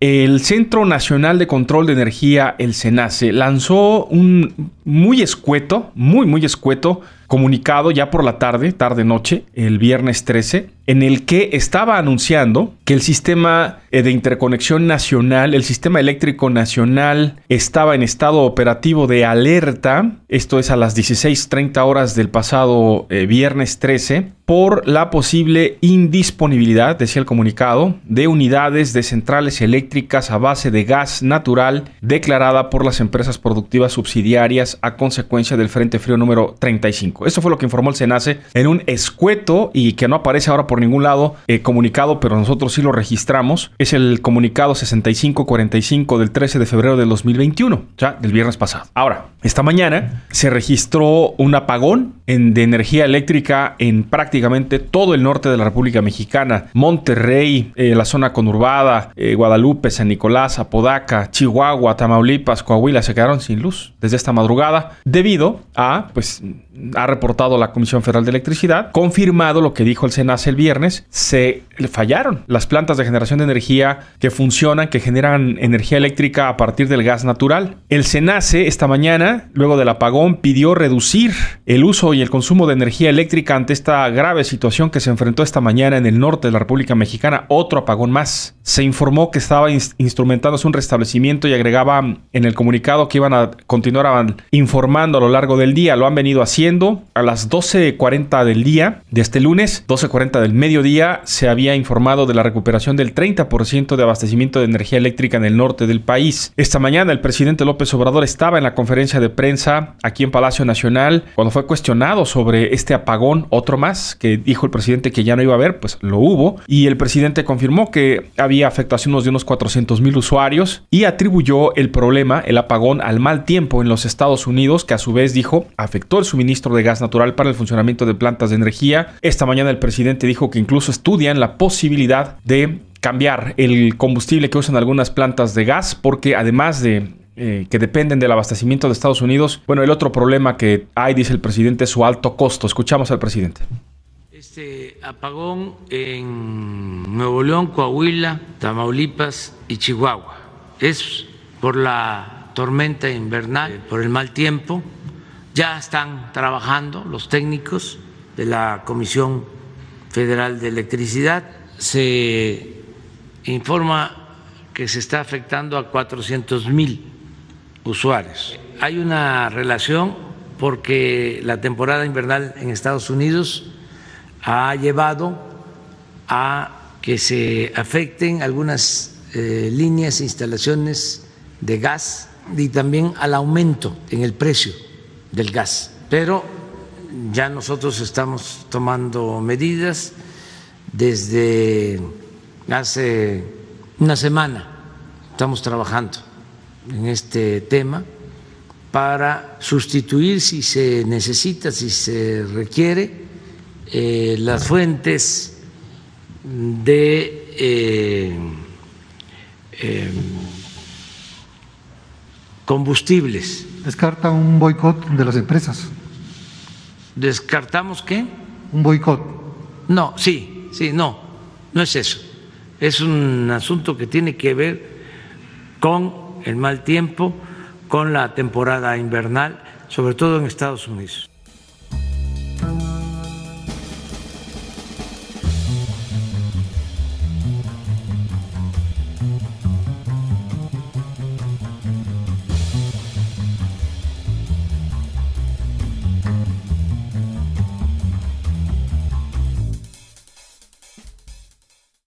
el Centro Nacional de Control de Energía, el SENACE, lanzó un muy escueto, muy, muy escueto, comunicado ya por la tarde, tarde-noche, el viernes 13, en el que estaba anunciando que el sistema eh, de interconexión nacional, el sistema eléctrico nacional, estaba en estado operativo de alerta, esto es a las 16.30 horas del pasado eh, viernes 13, por la posible indisponibilidad, decía el comunicado, de unidades de centrales eléctricas a base de gas natural declarada por las empresas productivas subsidiarias a consecuencia del Frente Frío número 35. Eso fue lo que informó el SENACE en un escueto y que no aparece ahora por ningún lado eh, comunicado, pero nosotros sí lo registramos. Es el comunicado 6545 del 13 de febrero del 2021, ya del viernes pasado. Ahora, esta mañana se registró un apagón en, de energía eléctrica en prácticamente todo el norte de la República Mexicana. Monterrey, eh, la zona conurbada, eh, Guadalupe, San Nicolás, Apodaca, Chihuahua, Tamaulipas, Coahuila se quedaron sin luz desde esta madrugada debido a, pues, ha reportado la Comisión Federal de Electricidad, confirmado lo que dijo el SENACE el viernes, se fallaron las plantas de generación de energía que funcionan, que generan energía eléctrica a partir del gas natural. El SENACE esta mañana, luego del apagón, pidió reducir el uso y el consumo de energía eléctrica ante esta grave situación que se enfrentó esta mañana en el norte de la República Mexicana, otro apagón más. Se informó que estaba instrumentándose un restablecimiento y agregaba en el comunicado que iban a continuar informando a lo largo del día, lo han venido haciendo a las 12.40 del día de este lunes, 12.40 del mediodía, se había informado de la recuperación del 30% de abastecimiento de energía eléctrica en el norte del país. Esta mañana el presidente López Obrador estaba en la conferencia de prensa aquí en Palacio Nacional cuando fue cuestionado sobre este apagón, otro más, que dijo el presidente que ya no iba a haber, pues lo hubo, y el presidente confirmó que había afectaciones de unos 400 mil usuarios y atribuyó el problema, el apagón, al mal tiempo en los Estados Unidos, que a su vez dijo afectó el suministro Ministro de gas natural para el funcionamiento de plantas de energía. Esta mañana el presidente dijo que incluso estudian la posibilidad de cambiar el combustible que usan algunas plantas de gas porque además de eh, que dependen del abastecimiento de Estados Unidos, bueno, el otro problema que hay, dice el presidente, es su alto costo. Escuchamos al presidente. Este apagón en Nuevo León, Coahuila, Tamaulipas y Chihuahua es por la tormenta invernal, por el mal tiempo, ya están trabajando los técnicos de la Comisión Federal de Electricidad. Se informa que se está afectando a 400 mil usuarios. Hay una relación porque la temporada invernal en Estados Unidos ha llevado a que se afecten algunas eh, líneas e instalaciones de gas y también al aumento en el precio del gas. Pero ya nosotros estamos tomando medidas desde hace una semana. Estamos trabajando en este tema para sustituir si se necesita, si se requiere, eh, las fuentes de eh, eh, combustibles. Descarta un boicot de las empresas. ¿Descartamos qué? Un boicot. No, sí, sí, no, no es eso. Es un asunto que tiene que ver con el mal tiempo, con la temporada invernal, sobre todo en Estados Unidos.